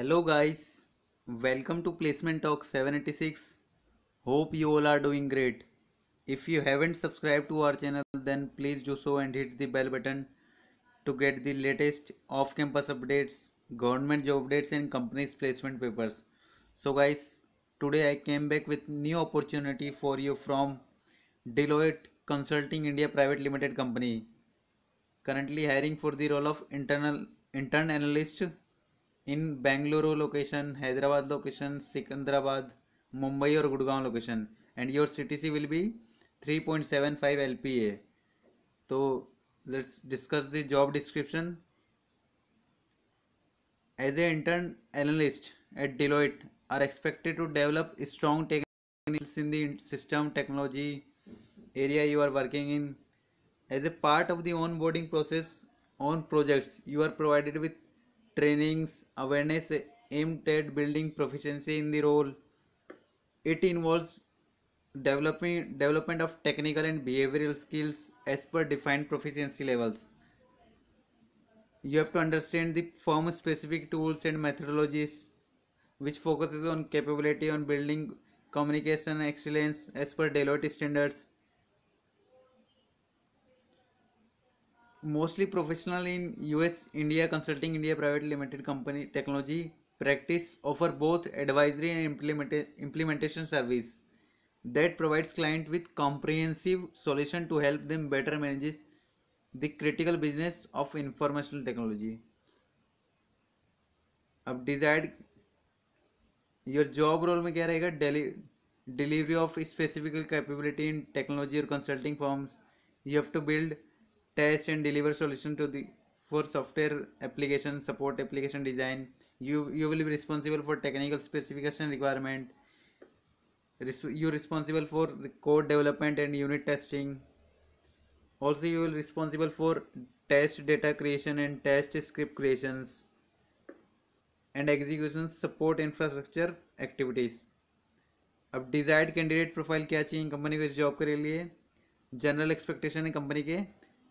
hello guys welcome to placement talk 786 hope you all are doing great if you haven't subscribed to our channel then please do so and hit the bell button to get the latest off campus updates government job updates and companies placement papers so guys today i came back with new opportunity for you from deloitte consulting india private limited company currently hiring for the role of internal intern analyst in Bengaluru location Hyderabad location Secunderabad Mumbai और Gurgaon location and your CTC will be three point seven five L P A तो let's discuss the job description as a intern analyst at Deloitte are expected to develop strong techniques in distinct technology area you are working in as a part of the onboarding process on projects you are provided with trainings, awareness aimed at building proficiency in the role. It involves developing development of technical and behavioral skills as per defined proficiency levels. You have to understand the firm specific tools and methodologies which focuses on capability on building communication excellence as per Deloitte standards mostly professional in US India Consulting India Private Limited Company Technology practice offer both advisory and implementa- implementation service that provides client with comprehensive solution to help them better manage the critical business of informational technology अब desired your job role में क्या रहेगा delivery of specifical capability in technology और consulting forms you have to build test and deliver solution to the for software application support application design you you will be responsible for technical specification requirement you're responsible for code development and unit testing also you will be responsible for test data creation and test script creations and execution support infrastructure activities अब desired candidate profile क्या चाहिए company को इस job के लिए general expectation है company के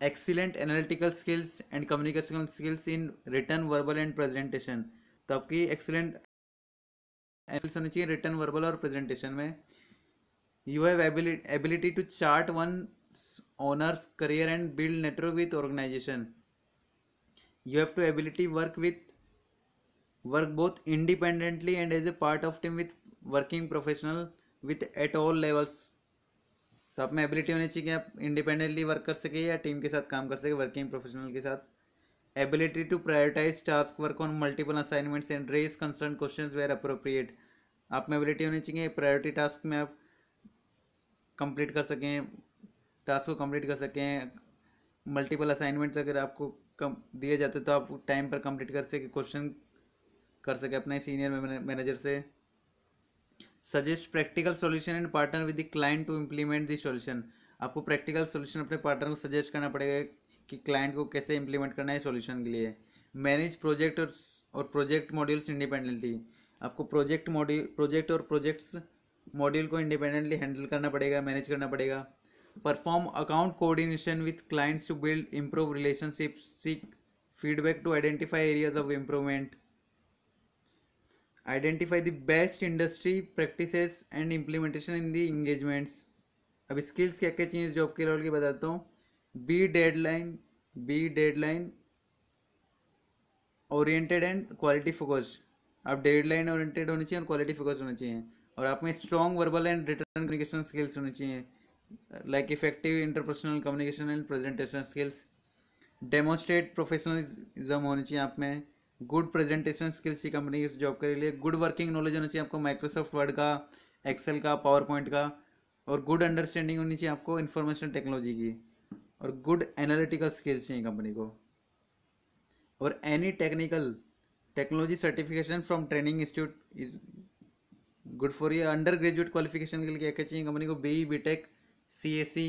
excellent analytical skills and communication skills in written verbal and presentation तो आपकी एक्सीलेंट स्किल्स होनी चाहिए रिटर्न वर्बल और प्रेजेंटेशन में you have ability to chart one owners career and build network with organization you have to ability work with work both independently and as a part of team with working professional with at all levels तो आप में ability होनी चाहिए कि आप independently work कर सके या टीम के साथ काम कर सके वर्किंग प्रोफेशनल के साथ ability to prioritize task work on multiple assignments and raise concern question where appropriate आप में एबिलिटी होनी चाहिए प्रायोरिटी टास्क में आप कंप्लीट कर सकें टास्क को कंप्लीट कर सकें मल्टीपल असाइनमेंट्स अगर आपको कम दिए जाते तो आप टाइम पर कंप्लीट कर सके क्वेश्चन कर सके अपने सीनियर मैनेजर से suggest practical solution and partner with the client to implement the solution आपको प्रैक्टिकल सॉल्यूशन अपने पार्टनर को सजेस्ट करना पड़ेगा कि क्लाइंट को कैसे इम्प्लीमेंट करना है सॉल्यूशन के लिए मैनेज प्रोजेक्ट और और प्रोजेक्ट मॉड्यूल्स इंडिपेंडेंटली आपको प्रोजेक्ट मॉड्यूल प्रोजेक्ट और प्रोजेक्ट्स मॉड्यूल को इंडिपेंडेंटली हैंडल करना पड़ेगा मैनेज करना पड़ेगा perform account coordination with clients to build improve relationship seek feedback to identify areas of improvement identify the best industry practice and implementation in the engagements अब skills क्या क्या चाहिए job के role की बताता हूँ be deadline be deadline oriented and quality focused आप deadline oriented होनी चाहिए और क्वालिटी फोकस्ड होनी चाहिए और आप में strong verbal and written communication skills होनी चाहिए like effective interpersonal communication and presentation skills demonstrate professionalism होनी चाहिए आप में गुड प्रेजेंटेशन स्किल्स ये कंपनी की जॉब के लिए गुड वर्किंग नॉलेज होना चाहिए आपको माइक्रोसॉफ्ट वर्ड का एक्सेल का पावर पॉइंट का और गुड अंडरस्टैंडिंग होनी चाहिए आपको इन्फॉर्मेशन टेक्नोलॉजी की और गुड एनालिटिकल स्किल्स चाहिए कंपनी को और any technical technology certification from training institute is good for you undergraduate qualification के लिए क्या क्या चाहिए कंपनी को B B tech C S C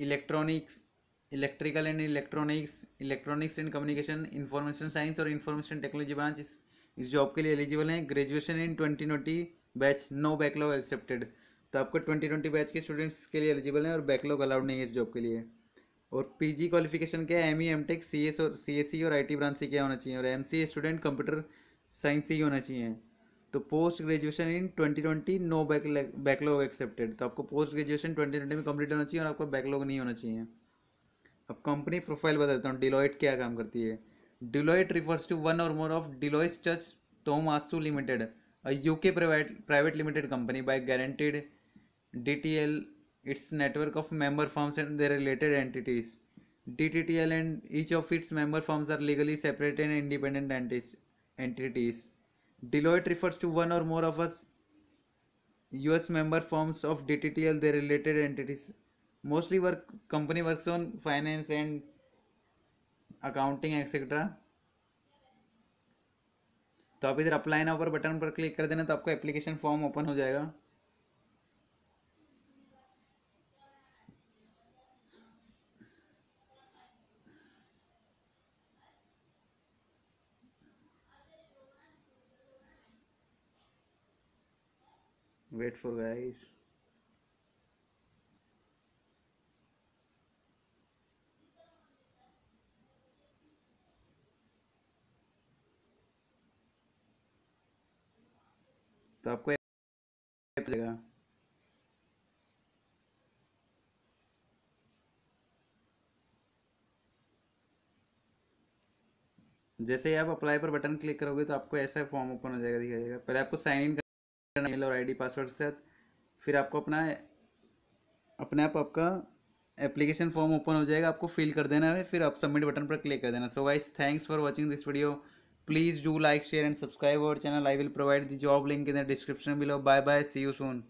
electronics electrical and electronics electronics and communication information science और information technology branch इस इस job के लिए एलिजिबल हैं graduation in twenty twenty batch no backlog accepted तो आपको ट्वेंटी ट्वेंटी बैच के students के लिए एलिजिबल हैं और बैकलॉग अलाउड नहीं है इस जॉब के लिए और पीजी क्वालिफिकेशन क्या है M E M tech C S और सी एस सी और आई टी ब्रांच से क्या होना चाहिए और M C student computer science से ही होना चाहिए तो post graduation in twenty twenty no backlog accepted तो आपको पोस्ट ग्रेजुएशन ट्वेंटी ट्वेंटी में कंप्लीट होना चाहिए और आपका बैकलॉग नहीं होना चाहिए अब कंपनी प्रोफाइल बताता हूँ डिलोइट क्या काम करती है Deloitte refers to one or more of Deloitte चर्च Tohmatsu limited a UK private private limited company by guaranteed D T L its network of member forms and they related entities D T T L and each of its member forms are legally separate and independent entities Deloitte refers to one or more of us U S member forms of D T T L their related entities mostly work company works on finance and accounting etcetera तो आप इधर apply ना ऊपर button पर click कर देना तो आपको एप्लीकेशन फॉर्म ओपन हो जाएगा वेट फॉर गाइस तो आपको जैसे ही आप अप्लाई पर बटन क्लिक करोगे तो आपको ऐसा फॉर्म ओपन हो जाएगा दिखाई पहले आपको साइन इन करना मेल और आईडी पासवर्ड के साथ फिर आपको अपना अपने आप आपका एप्लीकेशन फॉर्म ओपन हो जाएगा आपको फिल कर देना है फिर आप सबमिट बटन पर क्लिक कर देना सो वाइस thanks for watching this video please do like share and subscribe our channel i will provide the job link in the description below bye bye see you soon